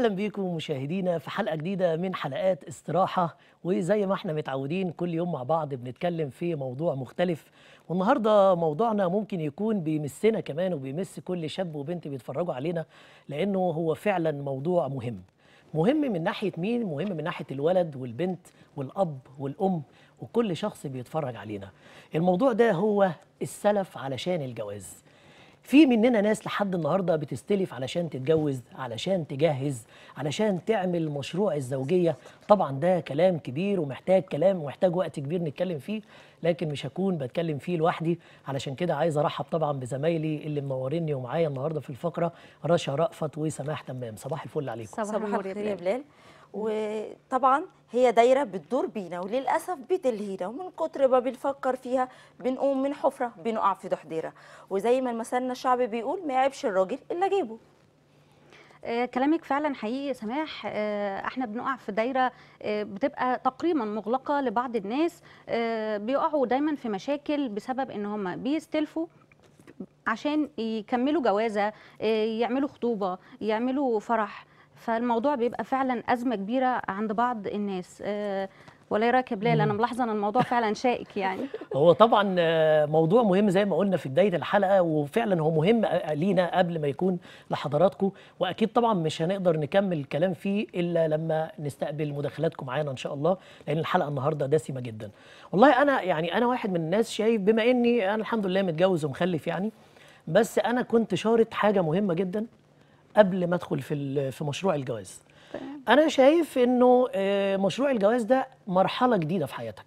اهلا بيكم مشاهدينا في حلقه جديده من حلقات استراحه وزي ما احنا متعودين كل يوم مع بعض بنتكلم في موضوع مختلف والنهارده موضوعنا ممكن يكون بيمسنا كمان وبيمس كل شاب وبنت بيتفرجوا علينا لانه هو فعلا موضوع مهم مهم من ناحيه مين مهم من ناحيه الولد والبنت والاب والام وكل شخص بيتفرج علينا الموضوع ده هو السلف علشان الجواز في مننا ناس لحد النهارده بتستلف علشان تتجوز علشان تجهز علشان تعمل مشروع الزوجيه طبعا ده كلام كبير ومحتاج كلام ومحتاج وقت كبير نتكلم فيه لكن مش هكون بتكلم فيه لوحدي علشان كده عايز ارحب طبعا بزمايلي اللي منوريني ومعايا النهارده في الفقره رشا رأفت وسماح تمام صباح الفل عليكم صباح, صباح الخير يا بلال وطبعا هي دايره بتدور بينا وللاسف بتلهينا ومن كتر ما بنفكر فيها بنقوم من حفره بنقع في دحديره وزي ما المثلنا الشعبي بيقول ما يعيبش الراجل الا جيبه آه، كلامك فعلا حقيقي سماح آه، احنا بنقع في دايره آه، بتبقى تقريبا مغلقه لبعض الناس بيقعوا دايما في مشاكل بسبب ان هم بيستلفوا عشان يكملوا جوازه يعملوا خطوبه يعملوا فرح فالموضوع بيبقى فعلا ازمه كبيره عند بعض الناس آه، ولا يراك يا بلال انا ملاحظه ان الموضوع فعلا شائك يعني هو طبعا آه، موضوع مهم زي ما قلنا في بدايه الحلقه وفعلا هو مهم آه، لينا قبل ما يكون لحضراتكم واكيد طبعا مش هنقدر نكمل الكلام فيه الا لما نستقبل مداخلاتكم معانا ان شاء الله لان الحلقه النهارده دسمه جدا والله انا يعني انا واحد من الناس شايف بما اني انا الحمد لله متجوز ومخلف يعني بس انا كنت شارط حاجه مهمه جدا قبل ما ادخل في في مشروع الجواز انا شايف انه آه، مشروع الجواز ده مرحله جديده في حياتك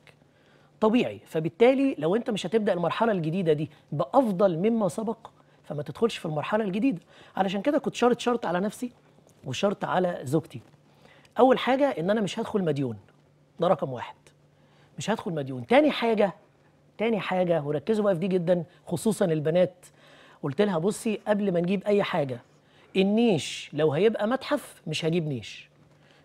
طبيعي فبالتالي لو انت مش هتبدا المرحله الجديده دي بافضل مما سبق فما تدخلش في المرحله الجديده علشان كده كنت شرط شرط على نفسي وشرط على زوجتي اول حاجه ان انا مش هدخل مديون ده رقم واحد مش هدخل مديون تاني حاجه تاني حاجه وركزوا بقى في دي جدا خصوصا البنات قلت لها بصي قبل ما نجيب اي حاجه النيش لو هيبقى متحف مش هجيب نيش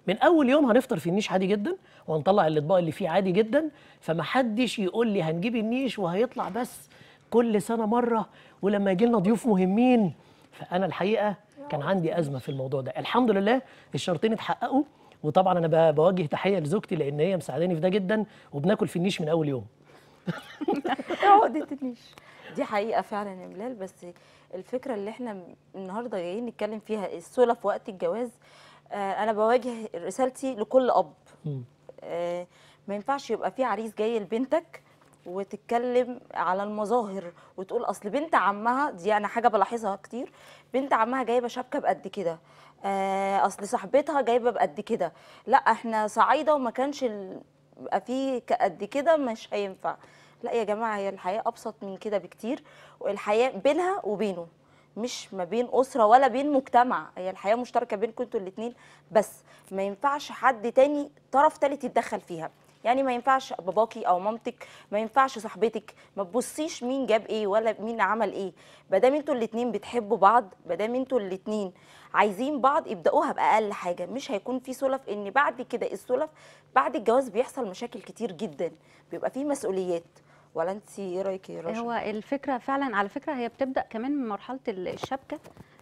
من اول يوم هنفطر في النيش عادي جدا وهنطلع الاطباق اللي فيه عادي جدا فمحدش يقول لي هنجيب النيش وهيطلع بس كل سنه مره ولما يجي لنا ضيوف مهمين فانا الحقيقه كان عندي ازمه في الموضوع ده الحمد لله الشرطين اتحققوا وطبعا انا بوجه تحيه لزوجتي لان هي مساعداني في ده جدا وبناكل في النيش من اول يوم عقدة النيش دي حقيقة فعلا يا ملال بس الفكرة اللي احنا النهاردة جايين نتكلم فيها الصلة في وقت الجواز آه أنا بواجه رسالتي لكل أب آه ما ينفعش يبقى في عريس جاي لبنتك وتتكلم على المظاهر وتقول اصل بنت عمها دي انا حاجه بلاحظها كتير بنت عمها جايبه شبكه بقد كده آه، اصل صاحبتها جايبه بقد كده لا احنا صعيده وما كانش يبقى فيه قد كده مش هينفع لا يا جماعه هي الحياه ابسط من كده بكتير والحياة بينها وبينه مش ما بين اسره ولا بين مجتمع هي الحياه مشتركه بينكم انتوا الاثنين بس ما ينفعش حد تاني طرف ثالث يتدخل فيها يعني ما ينفعش باباكي او مامتك ما ينفعش صاحبتك ما تبصيش مين جاب ايه ولا مين عمل ايه ما دام انتوا الاثنين بتحبوا بعض ما دام انتوا الاثنين عايزين بعض ابداوها باقل حاجه مش هيكون في سلف ان بعد كده السلف بعد الجواز بيحصل مشاكل كتير جدا بيبقى في مسؤوليات ولا انت ايه رايك يا رشا هو الفكره فعلا على فكره هي بتبدا كمان من مرحله الشبكه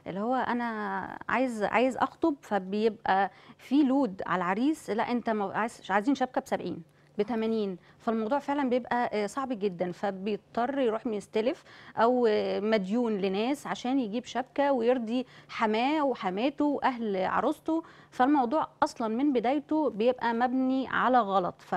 اللي هو انا عايز عايز اخطب فبيبقى في لود على العريس لا انت عايز عايزين شبكه ب 70 ب 80 فالموضوع فعلا بيبقى آه، صعب جدا فبيضطر يروح مستلف او آه، مديون لناس عشان يجيب شبكه ويرضي حماه وحماته واهل عروسته فالموضوع اصلا من بدايته بيبقى مبني على غلط ف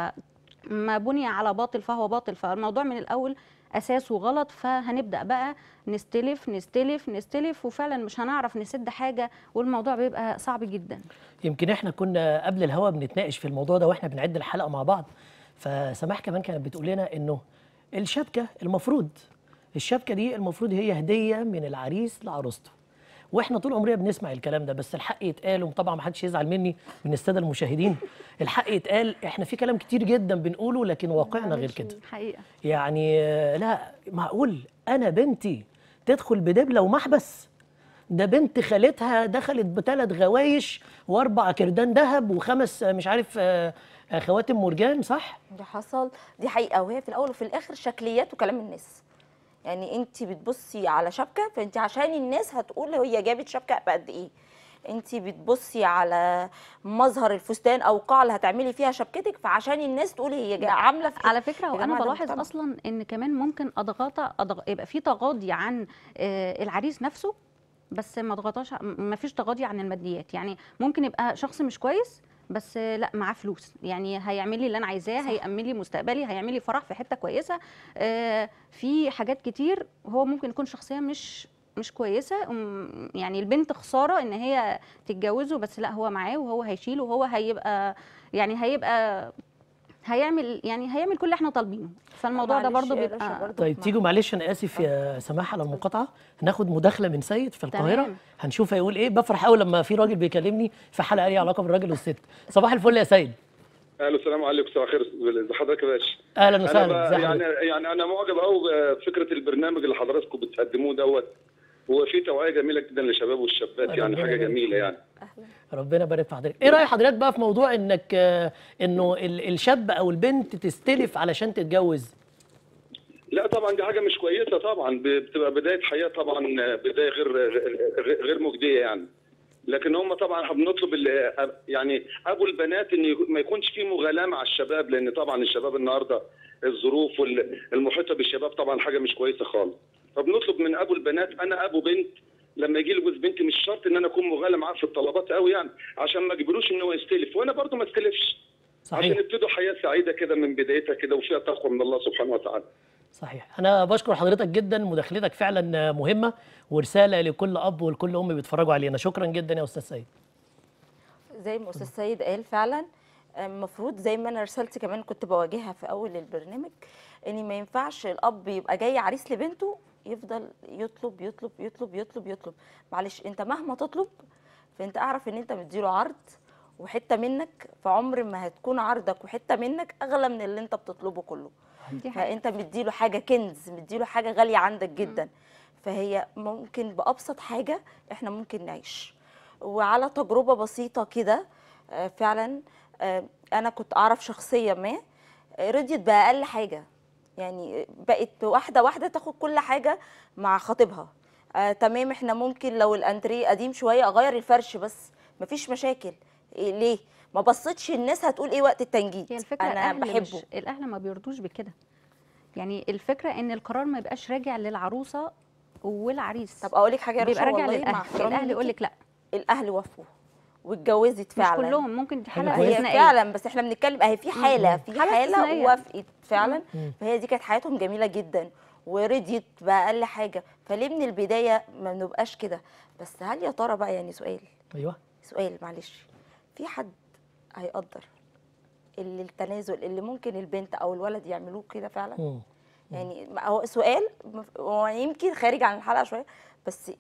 ما بني على باطل فهو باطل فالموضوع من الاول اساسه غلط فهنبدا بقى نستلف نستلف نستلف وفعلا مش هنعرف نسد حاجه والموضوع بيبقى صعب جدا يمكن احنا كنا قبل الهوا بنتناقش في الموضوع ده واحنا بنعد الحلقه مع بعض فسماح كمان كانت بتقول لنا انه الشبكه المفروض الشبكه دي المفروض هي هديه من العريس لعروسته واحنا طول عمرنا بنسمع الكلام ده بس الحق يتقال وطبعا ما حدش يزعل مني من الساده المشاهدين الحق يتقال احنا في كلام كتير جدا بنقوله لكن واقعنا غير كده حقيقة. يعني آه، لا معقول انا بنتي تدخل بدبله ومحبس ده بنت خالتها دخلت بثلاث غوايش واربع كردان ذهب وخمس آه، مش عارف آه، خواتم مرجان صح؟ ده حصل دي حقيقه وهي في الاول وفي الاخر شكليات وكلام الناس يعني انت بتبصي على شبكه فانت عشان الناس هتقول هي جابت شبكه بقد ايه انت بتبصي على مظهر الفستان او القاعه اللي هتعملي فيها شبكتك فعشان الناس تقول هي عامله في ايه. على فكره وانا بلاحظ اصلا ان كمان ممكن اضغط أضغ... يبقى في تغاضي عن آه، العريس نفسه بس ما اضغطاش ما فيش تغاضي عن الماديات يعني ممكن يبقى شخص مش كويس بس لا معاه فلوس يعني هيعمل لي اللي انا عايزاه هيامن لي مستقبلي هيعمل لي فرح في حته كويسه آه، في حاجات كتير هو ممكن يكون شخصيه مش مش كويسه يعني البنت خساره ان هي تتجوزه بس لا هو معاه وهو هيشيله وهو هيبقى يعني هيبقى هيعمل يعني هيعمل كل اللي احنا طالبينه فالموضوع ده برضه بيبقى طيب تيجوا معلش انا اسف يا سماح على المقاطعه هناخد مداخله من سيد في القاهره هنشوف هيقول ايه بفرح قوي لما في راجل بيكلمني في حلقه ليها علاقه بالراجل والست صباح الفل يا سيد اهلا السلام عليكم صباح الخير ازي حضرتك يا باشا اهلا وسهلا يعني يعني انا معجب قوي بفكره البرنامج اللي حضراتكم بتقدموه دوت هو في توعيه جميله جدا للشباب والشابات يعني حاجه جميله يعني ربنا يبارك في حضرتك ايه راي حضرتك بقى في موضوع انك آه، انه الشاب او البنت تستلف علشان تتجوز لا طبعا دي حاجه مش كويسه طبعا بتبقى بدايه حياه طبعا بدايه غير غير مجديه يعني لكن هم طبعا احنا بنطلب يعني ابو البنات ان ما يكونش في مغالاه على الشباب لان طبعا الشباب النهارده الظروف المحيطه بالشباب طبعا حاجه مش كويسه خالص فبنطلب من ابو البنات انا ابو بنت لما يجي لي جوز بنتي مش شرط ان انا اكون مغالي معاه في الطلبات قوي يعني عشان ما اجبروش ان هو يستلف وانا برضو ما استلفش صحيح عشان يبتدوا حياه سعيده كده من بدايتها كده وفيها تقوى من الله سبحانه وتعالى صحيح انا بشكر حضرتك جدا مداخلتك فعلا مهمه ورساله لكل اب ولكل ام بيتفرجوا علينا شكرا جدا يا استاذ سيد زي ما استاذ سيد قال فعلا المفروض زي ما انا رسالتي كمان كنت بواجهها في اول البرنامج ان ما ينفعش الاب يبقى جاي عريس لبنته يفضل يطلب يطلب يطلب يطلب يطلب معلش انت مهما تطلب فانت اعرف ان انت مديله عرض وحته منك فعمر ما هتكون عرضك وحته منك اغلى من اللي انت بتطلبه كله فانت مديله حاجه كنز مديله حاجه غاليه عندك جدا فهي ممكن بابسط حاجه احنا ممكن نعيش وعلى تجربه بسيطه كده آه، فعلا آه، انا كنت اعرف شخصيه ما آه، رضيت باقل حاجه يعني بقت واحده واحده تاخد كل حاجه مع خطيبها آه تمام احنا ممكن لو الانتريه قديم شويه اغير الفرش بس مفيش مشاكل إيه ليه ما بصيتش الناس هتقول ايه وقت التنجيد الفكرة انا الأهل بحبه مش الاهل ما بيرضوش بكده يعني الفكره ان القرار ما يبقاش راجع للعروسه والعريس طب اقول لك حاجه يا بيبقى راجع للاهل الاهل يقول لك لا الاهل وافقوا واتجوزت فعلا مش كلهم ممكن دي حاله هي فعلا بس احنا بنتكلم اهي في حاله في حاله, حالة وافقت فعلا فهي دي كانت حياتهم جميله جدا ورضيت باقل حاجه فليه من البدايه ما بنبقاش كده بس هل يا ترى بقى يعني سؤال ايوه سؤال معلش في حد هيقدر اللي التنازل اللي ممكن البنت او الولد يعملوه كده فعلا مم. يعني هو سؤال يمكن خارج عن الحلقه شويه بس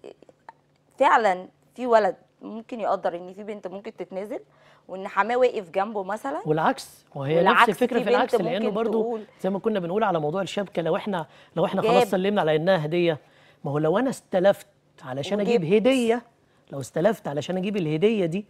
فعلا في ولد ممكن يقدر ان في بنت ممكن تتنزل وان حماه واقف جنبه مثلا والعكس وهي نفس الفكره في, في العكس لانه برضو زي ما كنا بنقول على موضوع الشبكه لو احنا لو احنا خلاص سلمنا على انها هديه ما هو لو انا استلفت علشان اجيب هديه لو استلفت علشان اجيب الهديه دي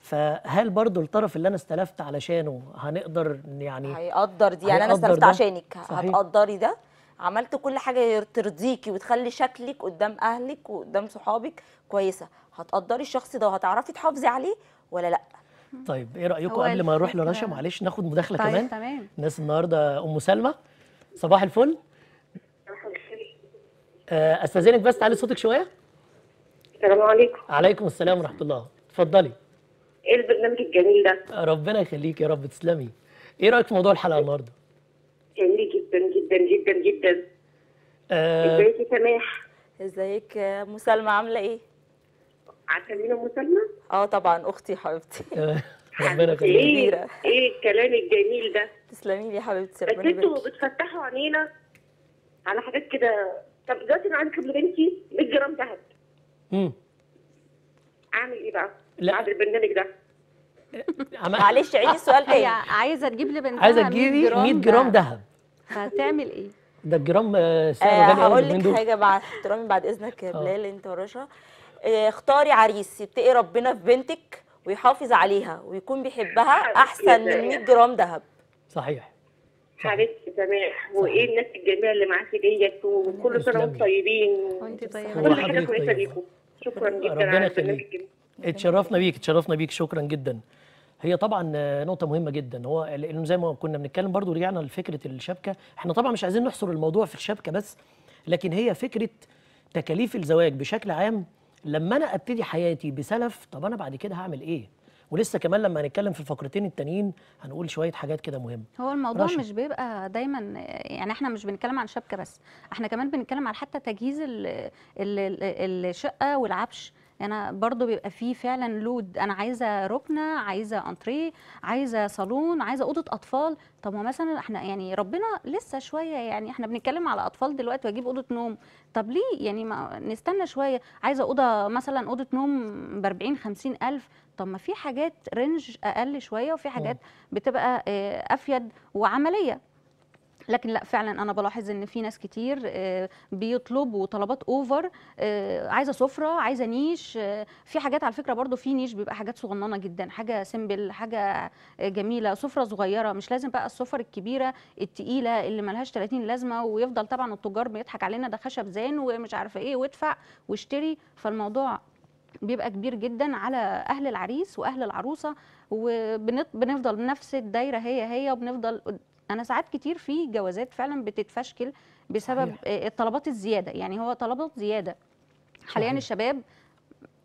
فهل برضو الطرف اللي انا استلفت علشانه هنقدر يعني هيقدر دي يعني انا استلفت عشانك هتقدري ده عملت كل حاجه ترضيكي وتخلي شكلك قدام اهلك وقدام صحابك كويسه هتقدري الشخص ده وهتعرفي تحافظي عليه ولا لا طيب ايه رايكم قبل ما نروح لرشا معلش ناخد مداخله طيب كمان تمام. الناس النهارده ام سلمى صباح الفل آه، استاذنك بس تعالي صوتك شويه السلام عليكم عليكم السلام ورحمه الله اتفضلي ايه البرنامج الجميل ده آه، ربنا يخليك يا رب تسلمي ايه رايك في موضوع الحلقه النهارده جميل جدا جدا جدا جدا آه، ازيك يا سماح ازيك مسلمى عامله ايه عارفه مينا مسلمه؟ اه طبعا اختي حبيبتي ربنا يخليك ايه ايه الكلام الجميل ده تسلمي لي يا حبيبتي ربنا يبارك بس انتوا بتفتحوا عينينا على حاجات كده طب دلوقتي انا عندي بنتي 100 جرام ذهب امم اعمل ايه بقى؟ لا بعد البرنامج ده معلش عيني السؤال تاني عايزه تجيب لبنتها عايزه تجيبي 100 جرام ذهب هتعمل ايه؟ ده الجرام آه، سعره آه، غالي هقول لك حاجه بعد احترامي بعد اذنك يا آه. بلال انت ورشا اختاري عريس يتقي ربنا في بنتك ويحافظ عليها ويكون بيحبها احسن من 100 جرام ذهب صحيح حبيبتي تمام وايه الناس الجميله اللي معاكي ديت وكل سنه وانتم طيبين وانت طيبه كل حاجه كويسه طيب. ليكم شكرا جدا ربنا يخليك اتشرفنا بيك اتشرفنا بيك شكرا جدا هي طبعا نقطة مهمة جدا هو لأنه زي ما كنا بنتكلم برضو رجعنا لفكرة الشبكة احنا طبعا مش عايزين نحصر الموضوع في الشبكة بس لكن هي فكرة تكاليف الزواج بشكل عام لما أنا أبتدي حياتي بسلف طب أنا بعد كده هعمل إيه؟ ولسه كمان لما هنتكلم في الفقرتين التانيين هنقول شويه حاجات كده مهمه هو الموضوع رشا. مش بيبقى دايما يعني احنا مش بنتكلم عن شبكه بس احنا كمان بنتكلم على حتى تجهيز الشقه والعفش انا برضو بيبقى فيه فعلا لود انا عايزه ركنه عايزه انتريه عايزه صالون عايزه اوضه اطفال طب ما مثلا احنا يعني ربنا لسه شويه يعني احنا بنتكلم على اطفال دلوقتي واجيب اوضه نوم طب ليه يعني ما نستنى شويه عايزه اوضه مثلا اوضه نوم ب 40 50 الف طب ما في حاجات رينج اقل شويه وفي حاجات بتبقى آه، افيد وعمليه لكن لا فعلا انا بلاحظ ان في ناس كتير آه، بيطلبوا طلبات اوفر آه، عايزه سفره عايزه نيش آه، في حاجات على فكره برضو في نيش بيبقى حاجات صغننه جدا حاجه سمبل حاجه جميله سفره صغيره مش لازم بقى السفر الكبيره التقيله اللي ملهاش 30 لازمه ويفضل طبعا التجار بيضحك علينا ده خشب زان ومش عارفه ايه وادفع واشتري فالموضوع بيبقى كبير جدا على اهل العريس واهل العروسه وبنفضل بنفس الدايره هي هي وبنفضل انا ساعات كتير في جوازات فعلا بتتفشكل بسبب صحيح. آه، الطلبات الزياده يعني هو طلبات زياده حاليا صحيح. الشباب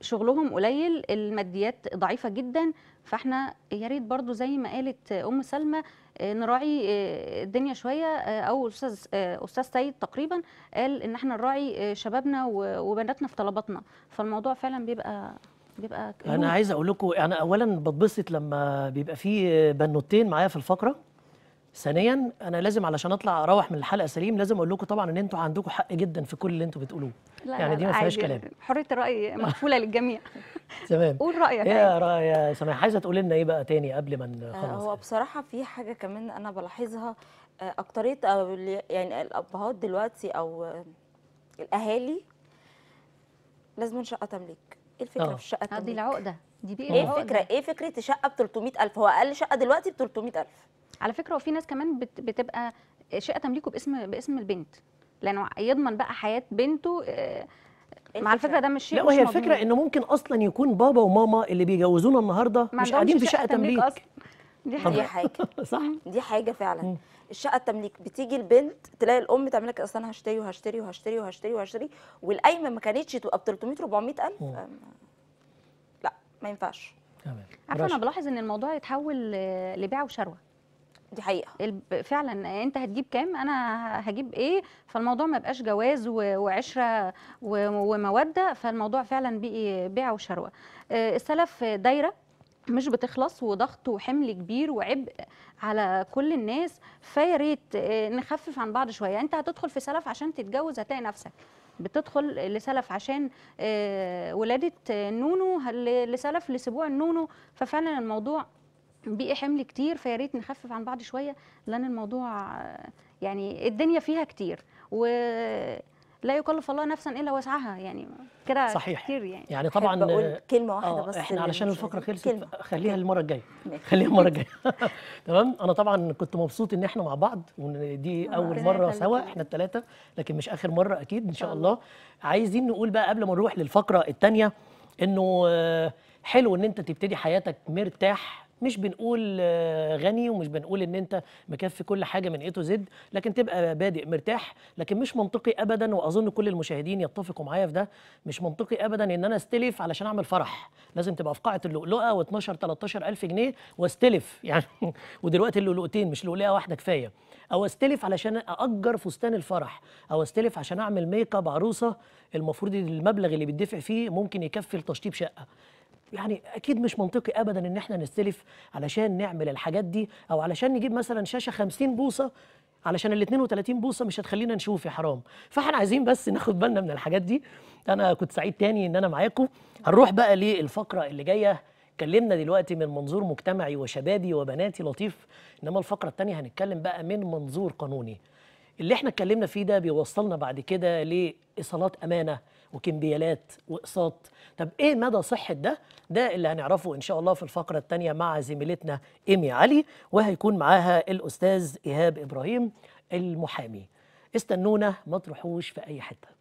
شغلهم قليل الماديات ضعيفه جدا فاحنا يا ريت برضو زي ما قالت ام سلمى آه، نراعي آه، الدنيا شويه او استاذ استاذ سيد تقريبا قال ان احنا نراعي شبابنا وبناتنا في طلباتنا فالموضوع فعلا بيبقى بيبقى انا عايز اقول لكم انا اولا بتبسط لما بيبقى في بنوتين معايا في الفقره ثانيا انا لازم علشان اطلع اروح من الحلقه سليم لازم اقول لكم طبعا ان انتوا عندكم حق جدا في كل اللي انتوا بتقولوه يعني دي ما فيهاش كلام حريه الراي مقفوله للجميع تمام قول رايك يا رايا سماح عايزه تقول لنا ايه بقى تاني قبل ما نخلص آه، هو بصراحه في حاجه كمان انا بلاحظها آه، اكتريت آه، يعني الابهات دلوقتي او الاهالي لازم شقه تمليك ايه الفكره أوه. في الشقه تمليك؟ دي العقده دي بقى ايه الفكره ايه فكره شقه ب 300000 هو اقل شقه دلوقتي ب 300000 على فكره وفي ناس كمان بت بتبقى شيء تمليكه باسم باسم البنت لانه يضمن بقى حياه بنته آه، إيه مع الفكره ده مش شيء لا وهي الفكره انه ممكن اصلا يكون بابا وماما اللي بيجوزونا النهارده مش قاعدين في شقه تمليك, تمليك دي حاجه دي حاجه صح دي حاجه فعلا الشقه التمليك بتيجي البنت تلاقي الام تعمل لك اصل انا هشتري وهشتري وهشتري وهشتري وهشتري والقايمه ما كانتش تبقى ب 300 400000 لا ما ينفعش تمام عارفه انا بلاحظ ان الموضوع يتحول لبيع وشروه دي حقيقه فعلا انت هتجيب كام انا هجيب ايه فالموضوع ما بقاش جواز وعشره وموده فالموضوع فعلا بقي بيع وشروه آه، السلف دايره مش بتخلص وضغط وحمل كبير وعبء على كل الناس فيا ريت آه، نخفف عن بعض شويه انت هتدخل في سلف عشان تتجوز هتلاقي نفسك بتدخل لسلف عشان آه، ولاده نونو لسلف لسبوع النونو ففعلا الموضوع بيئي حمل كتير فيا ريت نخفف عن بعض شويه لان الموضوع يعني الدنيا فيها كتير و لا يكلف الله نفسا الا وسعها يعني كده صحيح كتير يعني يعني طبعا بقول كلمه واحده آه، بس احنا علشان الفقره خلصت خليها المره الجايه خليها المره الجايه تمام انا طبعا كنت مبسوط ان احنا مع بعض وان دي آه، اول مره سوا احنا الثلاثه لكن مش اخر مره اكيد ان شاء آه. الله عايزين نقول بقى قبل ما نروح للفقره الثانيه انه حلو ان انت تبتدي حياتك مرتاح مش بنقول غني ومش بنقول ان انت مكفي كل حاجه من اي تو زد لكن تبقى بادئ مرتاح لكن مش منطقي ابدا واظن كل المشاهدين يتفقوا معايا في ده مش منطقي ابدا ان انا استلف علشان اعمل فرح لازم تبقى في قاعه اللؤلؤه و12 13000 جنيه واستلف يعني ودلوقتي اللؤلؤتين مش لؤلؤه واحده كفايه او استلف علشان ااجر فستان الفرح او استلف عشان اعمل ميك اب عروسه المفروض المبلغ اللي بيدفع فيه ممكن يكفي لتشطيب شقه يعني اكيد مش منطقي ابدا ان احنا نستلف علشان نعمل الحاجات دي او علشان نجيب مثلا شاشه 50 بوصه علشان ال 32 بوصه مش هتخلينا نشوف يا حرام فاحنا عايزين بس ناخد بالنا من الحاجات دي انا كنت سعيد تاني ان انا معاكم هنروح بقى للفقره اللي جايه اتكلمنا دلوقتي من منظور مجتمعي وشبابي وبناتي لطيف انما الفقره الثانيه هنتكلم بقى من منظور قانوني اللي احنا اتكلمنا فيه ده بيوصلنا بعد كده لايصالات امانه وكمبيالات واقساط طب ايه مدى صحه ده ده اللي هنعرفه ان شاء الله في الفقره الثانيه مع زميلتنا ايمي علي وهيكون معاها الاستاذ ايهاب ابراهيم المحامي استنونا ما تروحوش في اي حته